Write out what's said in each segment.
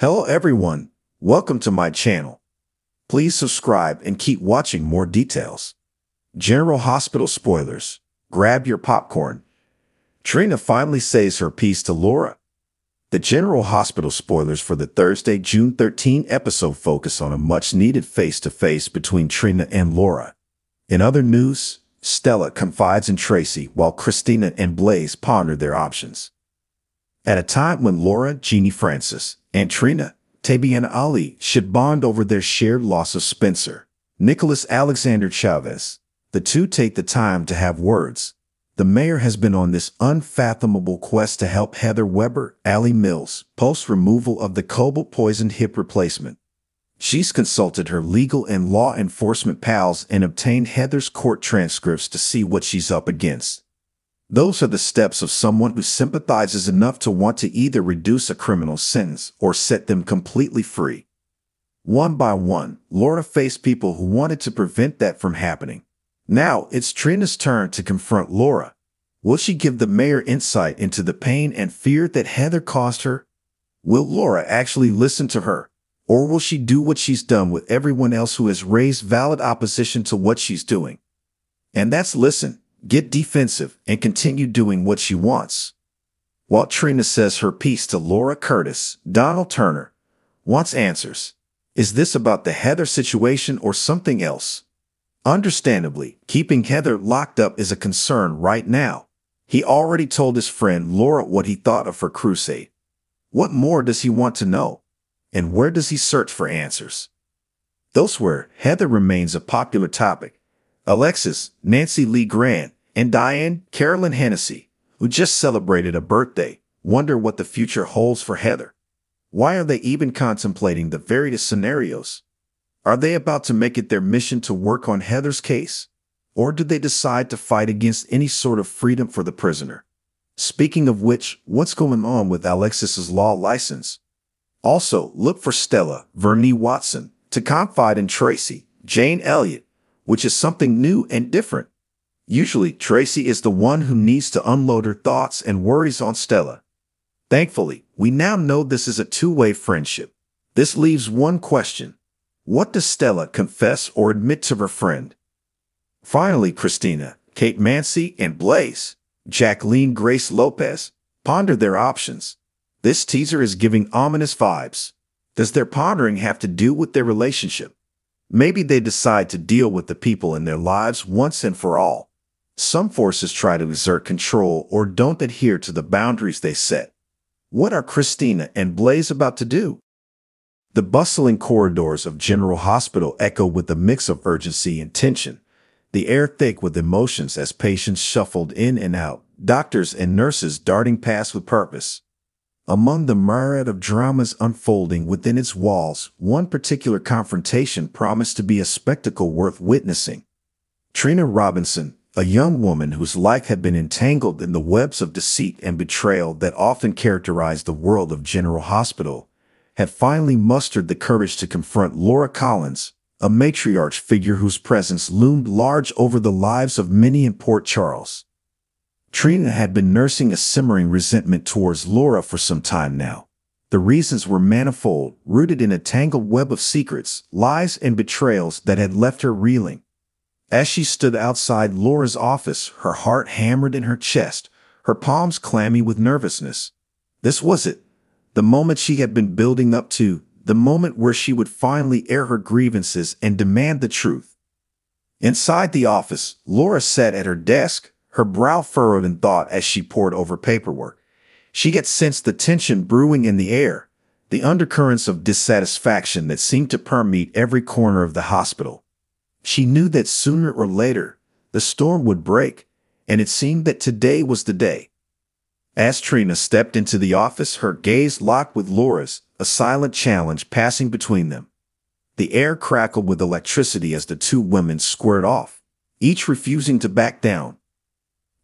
Hello everyone, welcome to my channel. Please subscribe and keep watching more details. General Hospital spoilers, grab your popcorn. Trina finally says her piece to Laura. The General Hospital spoilers for the Thursday, June 13 episode focus on a much-needed face-to-face between Trina and Laura. In other news, Stella confides in Tracy while Christina and Blaze ponder their options. At a time when Laura, Jeannie Francis, and Trina, Tabi and Ali should bond over their shared loss of Spencer, Nicholas Alexander Chavez, the two take the time to have words. The mayor has been on this unfathomable quest to help Heather Weber, Ali Mills, post removal of the cobalt-poisoned hip replacement. She's consulted her legal and law enforcement pals and obtained Heather's court transcripts to see what she's up against. Those are the steps of someone who sympathizes enough to want to either reduce a criminal's sentence or set them completely free. One by one, Laura faced people who wanted to prevent that from happening. Now it's Trina's turn to confront Laura. Will she give the mayor insight into the pain and fear that Heather caused her? Will Laura actually listen to her? Or will she do what she's done with everyone else who has raised valid opposition to what she's doing? And that's listen. Get defensive and continue doing what she wants. While Trina says her piece to Laura Curtis, Donald Turner wants answers. Is this about the Heather situation or something else? Understandably, keeping Heather locked up is a concern right now. He already told his friend Laura what he thought of her crusade. What more does he want to know? And where does he search for answers? Elsewhere, Heather remains a popular topic, Alexis, Nancy Lee Grant, and Diane Carolyn Hennessy, who just celebrated a birthday, wonder what the future holds for Heather. Why are they even contemplating the various scenarios? Are they about to make it their mission to work on Heather's case? Or do they decide to fight against any sort of freedom for the prisoner? Speaking of which, what's going on with Alexis's law license? Also, look for Stella, Vernie Watson, to confide in Tracy, Jane Elliott, which is something new and different. Usually, Tracy is the one who needs to unload her thoughts and worries on Stella. Thankfully, we now know this is a two-way friendship. This leaves one question. What does Stella confess or admit to her friend? Finally, Christina, Kate Mancy, and Blaze, Jacqueline Grace Lopez, ponder their options. This teaser is giving ominous vibes. Does their pondering have to do with their relationship? Maybe they decide to deal with the people in their lives once and for all. Some forces try to exert control or don't adhere to the boundaries they set. What are Christina and Blaze about to do? The bustling corridors of General Hospital echo with a mix of urgency and tension, the air thick with emotions as patients shuffled in and out, doctors and nurses darting past with purpose. Among the myriad of dramas unfolding within its walls, one particular confrontation promised to be a spectacle worth witnessing. Trina Robinson, a young woman whose life had been entangled in the webs of deceit and betrayal that often characterized the world of General Hospital, had finally mustered the courage to confront Laura Collins, a matriarch figure whose presence loomed large over the lives of many in Port Charles. Trina had been nursing a simmering resentment towards Laura for some time now. The reasons were manifold, rooted in a tangled web of secrets, lies, and betrayals that had left her reeling. As she stood outside Laura's office, her heart hammered in her chest, her palms clammy with nervousness. This was it. The moment she had been building up to, the moment where she would finally air her grievances and demand the truth. Inside the office, Laura sat at her desk, her brow furrowed in thought as she pored over paperwork. She had sensed the tension brewing in the air, the undercurrents of dissatisfaction that seemed to permeate every corner of the hospital. She knew that sooner or later, the storm would break, and it seemed that today was the day. As Trina stepped into the office, her gaze locked with Laura's, a silent challenge passing between them. The air crackled with electricity as the two women squared off, each refusing to back down.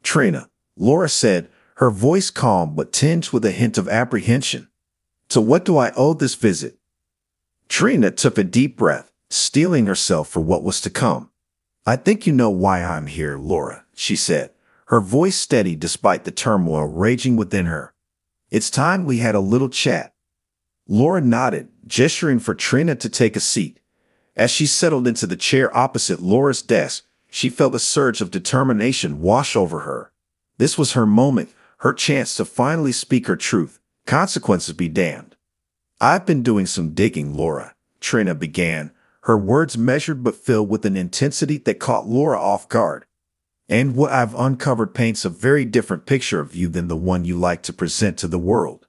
Trina, Laura said, her voice calm but tinged with a hint of apprehension. To what do I owe this visit? Trina took a deep breath, steeling herself for what was to come. I think you know why I'm here, Laura, she said, her voice steady despite the turmoil raging within her. It's time we had a little chat. Laura nodded, gesturing for Trina to take a seat. As she settled into the chair opposite Laura's desk, she felt a surge of determination wash over her. This was her moment, her chance to finally speak her truth. Consequences be damned. I've been doing some digging, Laura, Trina began, her words measured but filled with an intensity that caught Laura off guard. And what I've uncovered paints a very different picture of you than the one you like to present to the world.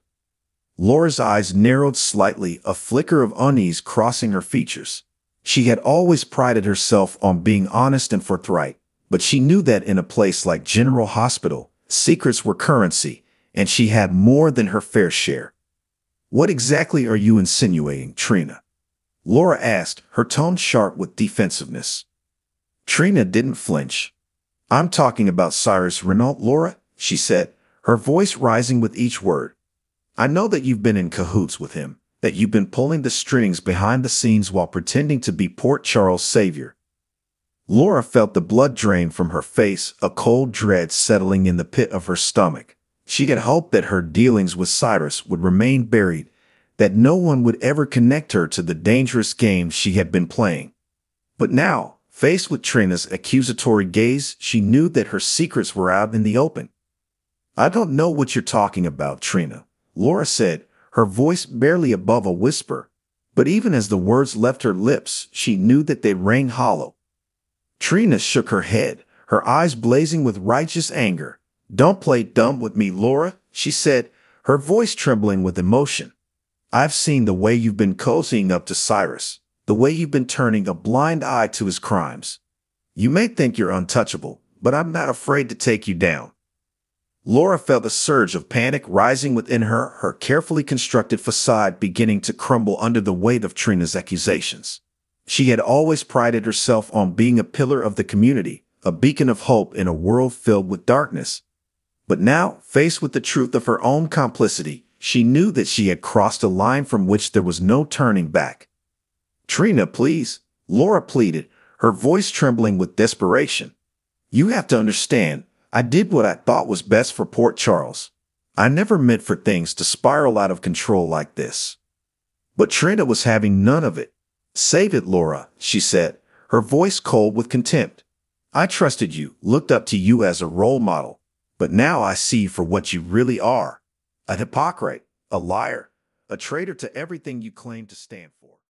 Laura's eyes narrowed slightly, a flicker of unease crossing her features. She had always prided herself on being honest and forthright, but she knew that in a place like General Hospital, secrets were currency, and she had more than her fair share. What exactly are you insinuating, Trina? Laura asked, her tone sharp with defensiveness. Trina didn't flinch. I'm talking about Cyrus Renault, Laura, she said, her voice rising with each word. I know that you've been in cahoots with him that you've been pulling the strings behind the scenes while pretending to be Port Charles' savior. Laura felt the blood drain from her face, a cold dread settling in the pit of her stomach. She had hoped that her dealings with Cyrus would remain buried, that no one would ever connect her to the dangerous game she had been playing. But now, faced with Trina's accusatory gaze, she knew that her secrets were out in the open. I don't know what you're talking about, Trina, Laura said, her voice barely above a whisper. But even as the words left her lips, she knew that they rang hollow. Trina shook her head, her eyes blazing with righteous anger. Don't play dumb with me, Laura, she said, her voice trembling with emotion. I've seen the way you've been cozying up to Cyrus, the way you've been turning a blind eye to his crimes. You may think you're untouchable, but I'm not afraid to take you down. Laura felt a surge of panic rising within her, her carefully constructed facade beginning to crumble under the weight of Trina's accusations. She had always prided herself on being a pillar of the community, a beacon of hope in a world filled with darkness. But now, faced with the truth of her own complicity, she knew that she had crossed a line from which there was no turning back. Trina, please, Laura pleaded, her voice trembling with desperation. You have to understand, I did what I thought was best for Port Charles. I never meant for things to spiral out of control like this. But Trina was having none of it. Save it, Laura, she said, her voice cold with contempt. I trusted you, looked up to you as a role model, but now I see for what you really are. A hypocrite, a liar, a traitor to everything you claim to stand for.